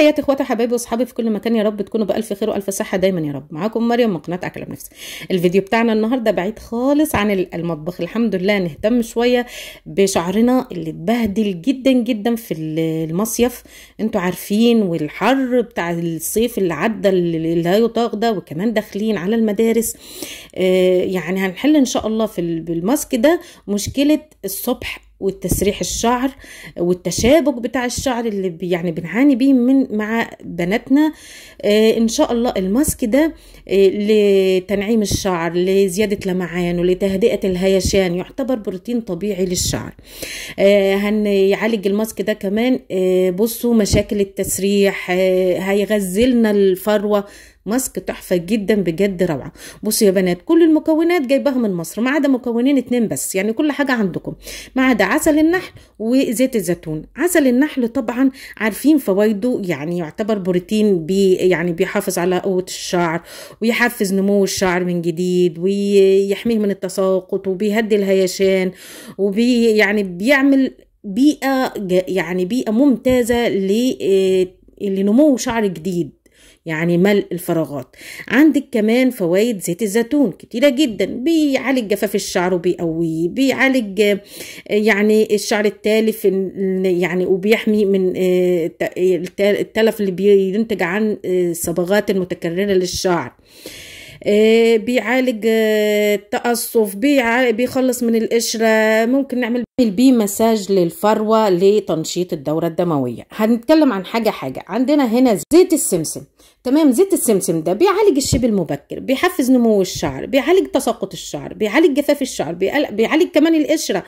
تحياتي اخواتي حبايبي واصحابي في كل مكان يا رب تكونوا بالف خير والف صحه دايما يا رب معاكم مريم من قناه اكله بنفسي الفيديو بتاعنا النهارده بعيد خالص عن المطبخ الحمد لله نهتم شويه بشعرنا اللي اتبهدل جدا جدا في المصيف انتوا عارفين والحر بتاع الصيف اللي عدى اللي لا يطاق ده وكمان داخلين على المدارس آه، يعني هنحل ان شاء الله في الماسك ده مشكله الصبح والتسريح الشعر والتشابك بتاع الشعر اللي يعني بنعاني بيه من مع بناتنا آه، ان شاء الله الماسك ده آه، لتنعيم الشعر لزياده لمعانه لتهدئه الهيشان يعتبر بروتين طبيعي للشعر آه، هنعالج الماسك ده كمان بصوا مشاكل التسريح هيغزلنا الفروه ماسك تحفه جدا بجد روعه بصوا يا بنات كل المكونات جايباها من مصر ما عدا مكونين اتنين بس يعني كل حاجه عندكم ما عدا عسل النحل وزيت الزيتون عسل النحل طبعا عارفين فوائده يعني يعتبر بروتين بي يعني بيحافظ على قوه الشعر ويحفز نمو الشعر من جديد ويحميه من التساقط وبيهدي الهيشان وبي يعني بيعمل بيئه يعني بيئه ممتازه آه، لنمو شعر جديد يعني ملء الفراغات عندك كمان فوائد زيت الزيتون كتيرة جدا بيعالج جفاف الشعر وبيقويه بيعالج آه، يعني الشعر التالف يعني وبيحمي من آه، التلف اللي بينتج عن الصبغات آه، المتكررة للشعر إيه، بيعالج آه، التقصف بيخلص من القشرة ممكن نعمل البي مساج للفروة لتنشيط الدورة الدموية هنتكلم عن حاجة حاجة عندنا هنا زيت السمسم تمام زيت السمسم ده بيعالج الشيب المبكر بيحفز نمو الشعر بيعالج تساقط الشعر بيعالج جفاف الشعر بيعالج كمان القشرة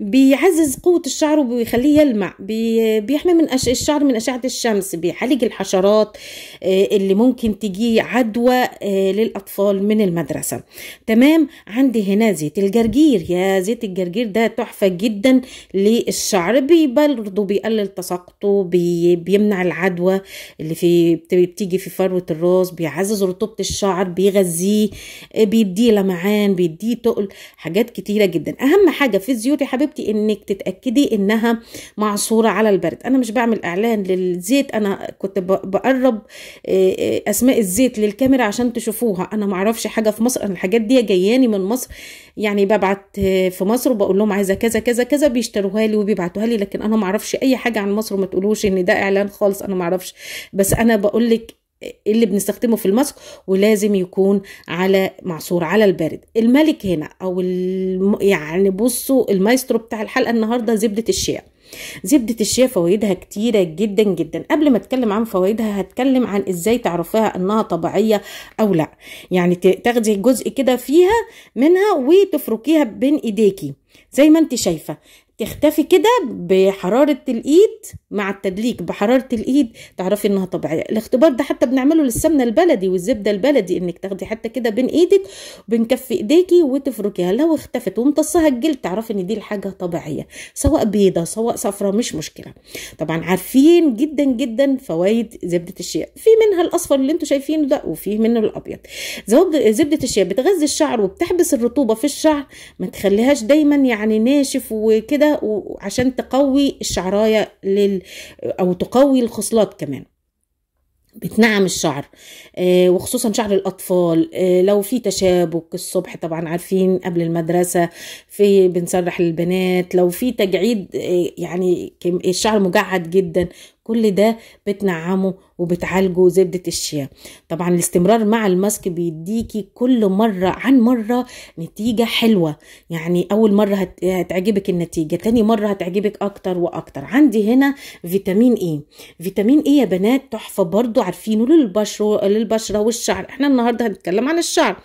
بيعزز قوة الشعر وبيخليه يلمع بيحمي من أش... الشعر من أشعة الشمس بيعالج الحشرات آه، اللي ممكن تجي عدوى آه، للأطفال الأطفال من المدرسة تمام عندي هنا زيت الجرجير يا زيت الجرجير ده تحفة جدا للشعر برضه بيقلل تساقطه بي بيمنع العدوى اللي في بتيجي في فروة الراس بيعزز رطوبة الشعر بيغذيه بيديه لمعان بيديه تقل حاجات كتيرة جدا أهم حاجة في الزيوت يا حبيبتي إنك تتأكدي إنها معصورة على البرد أنا مش بعمل إعلان للزيت أنا كنت بقرب آه، آه، أسماء الزيت للكاميرا عشان تشوفوها أنا انا ما اعرفش حاجه في مصر انا الحاجات دي جاياني من مصر يعني ببعت في مصر وبقول لهم عايزه كذا كذا كذا بيشتروها لي وبيبعتوها لي لكن انا ما اعرفش اي حاجه عن مصر وما تقولوش ان ده اعلان خالص انا ما اعرفش بس انا بقول لك إيه اللي بنستخدمه في الماسك ولازم يكون على معصور على البارد الملك هنا او الم... يعني بصوا المايسترو بتاع الحلقه النهارده زبده الشيع زبدة الشيا فوائدها كتيرة جدا جدا قبل ما اتكلم عن فوائدها هتكلم عن ازاي تعرفيها انها طبيعية او لا يعني تاخدي جزء كده فيها منها وتفركيها بين ايديكي زي ما انت شايفة تختفي كده بحرارة الإيد مع التدليك بحرارة الإيد تعرفي إنها طبيعية الاختبار ده حتى بنعمله للسمنة البلدي والزبدة البلدي إنك تاخدي حتى كده بين إيدك وبين كف إيديكي وتفركيها لو اختفت وامتصها الجلد تعرفي إن دي الحاجة طبيعية سواء بيضة سواء صفرة مش مشكلة طبعا عارفين جدا جدا فوائد زبدة الشيا في منها الأصفر اللي انتوا شايفينه ده وفي منه الأبيض زبدة الشيا بتغذي الشعر وبتحبس الرطوبة في الشعر ما تخليهاش دايما يعني ناشف وكده وعشان تقوي الشعرايه لل او تقوي الخصلات كمان بتنعم الشعر آه، وخصوصا شعر الاطفال آه، لو في تشابك الصبح طبعا عارفين قبل المدرسه في بنسرح للبنات لو في تجعيد آه، يعني الشعر مجعد جدا كل ده بتنعمه وبتعالجه زبدة الشيا طبعا الاستمرار مع الماسك بيديكي كل مرة عن مرة نتيجة حلوة يعني أول مرة هتعجبك النتيجة تاني مرة هتعجبك أكتر وأكتر عندي هنا فيتامين إي فيتامين إي يا بنات تحفة برضو عارفينه للبشرة, للبشرة والشعر احنا النهاردة هنتكلم عن الشعر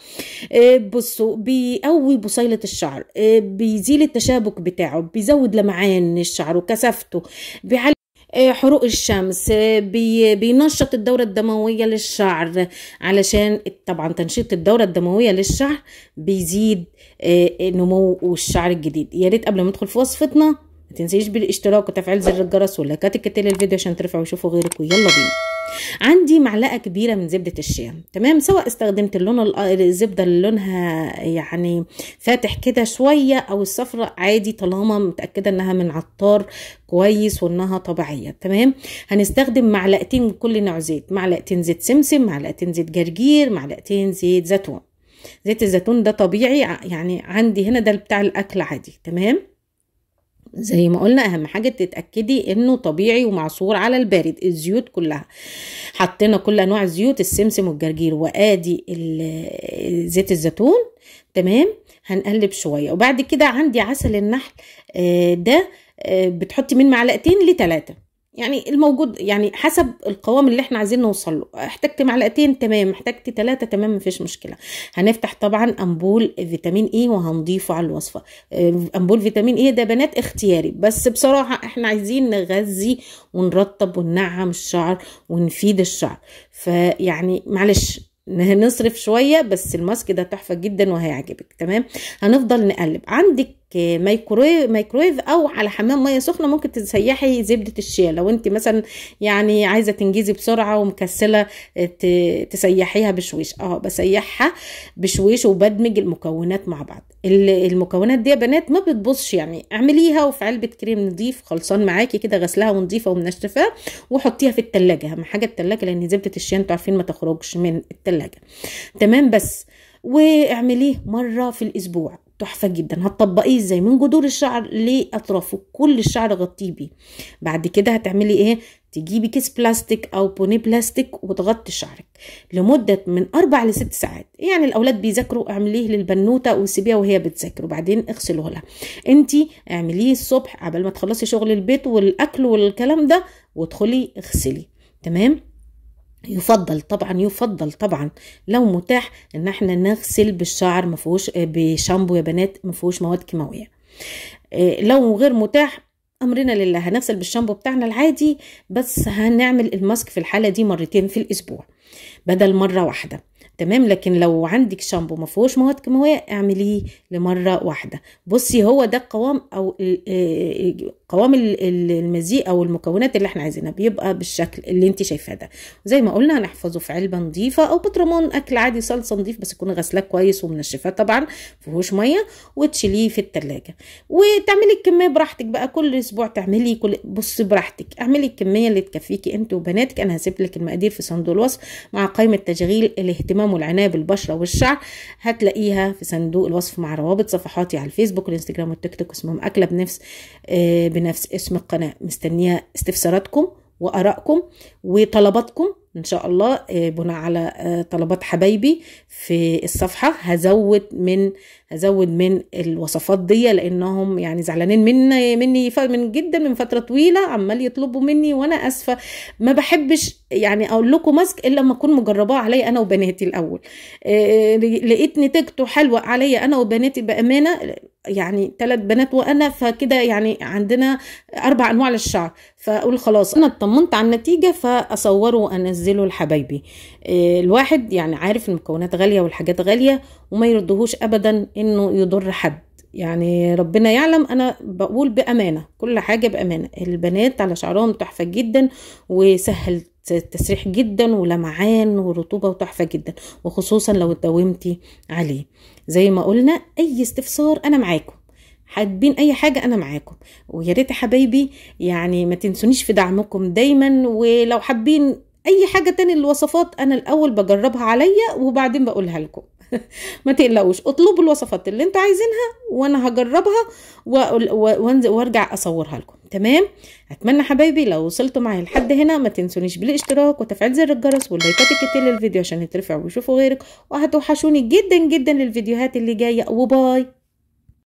آه، بصوا بيقوي بصيلة الشعر آه، بيزيل التشابك بتاعه بيزود لمعان الشعر وكثافته بيعلي آه، حروق الشمس آه، بينشط الدورة الدموية للشعر علشان طبعا تنشيط الدورة الدموية للشعر بيزيد آه، نمو الشعر الجديد يا ريت قبل ما ندخل في وصفتنا ما تنسيش بالاشتراك وتفعيل زر الجرس واللايكات الكتير للفيديو عشان ترفعوا وشوفوا غيرك ويلا بينا عندي معلقه كبيره من زبده الشيا تمام سواء استخدمت اللون الزبده اللي لونها يعني فاتح كده شويه او الصفراء عادي طالما متاكده انها من عطار كويس وانها طبيعيه تمام هنستخدم معلقتين من كل نوع زيت معلقتين زيت سمسم معلقتين زيت جرجير معلقتين زيت زيتون زيت الزيتون ده طبيعي يعني عندي هنا ده بتاع الاكل عادي تمام زي ما قلنا اهم حاجه تتاكدي انه طبيعي ومعصور على البارد الزيوت كلها حطينا كل انواع الزيوت السمسم والجرجير وادي زيت الزيتون تمام هنقلب شويه وبعد كده عندي عسل النحل آه، ده آه، بتحطي من معلقتين لتلاته يعني الموجود يعني حسب القوام اللي احنا عايزين نوصل له احتجت معلقتين تمام احتجت ثلاثة تمام مفيش مشكلة هنفتح طبعا امبول فيتامين اي وهنضيفه على الوصفة آه، امبول فيتامين اي ده بنات اختياري بس بصراحة احنا عايزين نغذي ونرطب وننعم الشعر ونفيد الشعر فيعني معلش هنصرف شوية بس الماسك ده تحفة جدا وهيعجبك تمام هنفضل نقلب عندك مايكرويف مايكرويف او على حمام ميه سخنه ممكن تسيحي زبده الشيا لو انت مثلا يعني عايزه تنجزي بسرعه ومكسله آه، تسيحيها بشويش اه بسيحها بشويش وبدمج المكونات مع بعض المكونات دي يا بنات ما بتبصش يعني اعمليها وفي علبه كريم نضيف خلصان معاكي كده غسلها ونضيفه ومنشفاه وحطيها في التلاجة اهم حاجه التلاجة لان زبده الشيا انتوا عارفين ما تخرجش من التلاجة تمام بس واعمليه مره في الاسبوع تحفة جدا هتطبقيه ازاي من جذور الشعر لأطرافه كل الشعر غطيه بيه بعد كده هتعملي ايه تجيبي كيس بلاستيك او بونيه بلاستيك وتغطي شعرك لمده من اربع لست ساعات يعني الاولاد بيذاكروا اعمليه للبنوته وسيبيها وهي بتذاكر وبعدين اغسلوها لها انت اعمليه الصبح قبل ما تخلصي شغل البيت والاكل والكلام ده وادخلي اغسلي تمام يفضل طبعا يفضل طبعا لو متاح ان احنا نغسل بالشعر مفهوش بشامبو يا بنات مفهوش مواد كيماويه آه، لو غير متاح امرنا لله هنغسل بالشامبو بتاعنا العادي بس هنعمل الماسك في الحاله دي مرتين في الاسبوع بدل مره واحده تمام لكن لو عندك شامبو ما فيهوش مواد كيماويه اعمليه لمره واحده بصي هو ده القوام او آه، قوام المزيق او المكونات اللي احنا عايزينها بيبقى بالشكل اللي انت شايفاه ده زي ما قلنا هنحفظه في علبه نظيفه او بطرمان اكل عادي صلصه نظيف بس يكون غسلاه كويس ومنشفاه طبعا فيهوش ميه وتشيليه في التلاجة وتعملي الكميه براحتك بقى كل اسبوع تعملي كل بصي براحتك اعملي الكميه اللي تكفيكي انت وبناتك انا هسيب لك المقادير في صندوق الوصف مع قائمه تشغيل الاهتمام والعنايه بالبشره والشعر هتلاقيها في صندوق الوصف مع روابط صفحاتي على الفيسبوك والانستجرام والتيك توك اسمهم اكله بنفس آه بنفس اسم القناة مستنية استفساراتكم وارائكم وطلباتكم ان شاء الله آه، بناء على آه، طلبات حبايبي في الصفحه هزود من ازود من الوصفات دي لانهم يعني زعلانين مني مني من جدا من فتره طويله عمال يطلبوا مني وانا اسفه ما بحبش يعني اقول لكم ماسك الا لما اكون مجرباه عليا انا وبناتي الاول آه، آه، لقيت نتيجته حلوه عليا انا وبناتي بامانه يعني ثلاث بنات وانا فكده يعني عندنا اربع انواع للشعر فاقول خلاص انا اطمنت على النتيجه فاصوره وانزله لحبايبي آه، الواحد يعني عارف المكونات غاليه والحاجات غاليه وما يردهوش ابدا انه يضر حد يعني ربنا يعلم انا بقول بامانه كل حاجه بامانه البنات على شعرهم تحفه جدا وسهل تسريح جدا ولمعان ورطوبه وتحفه جدا وخصوصا لو داومتي عليه زي ما قلنا اي استفسار انا معاكم حابين اي حاجه انا معاكم ويا ريت يا حبايبي يعني ما تنسونيش في دعمكم دايما ولو حابين اي حاجه تاني الوصفات انا الاول بجربها عليا وبعدين بقولها لكم ما تقلقوش اطلبوا الوصفات اللي انتوا عايزينها وانا هجربها وارجع اصورها لكم تمام اتمنى حبايبي لو وصلتوا معايا لحد هنا ما تنسونيش بالاشتراك وتفعيل زر الجرس واللايكات الكتير للفيديو عشان يترفع ويشوفوا غيرك وهتوحشوني جدا جدا للفيديوهات اللي جايه وباي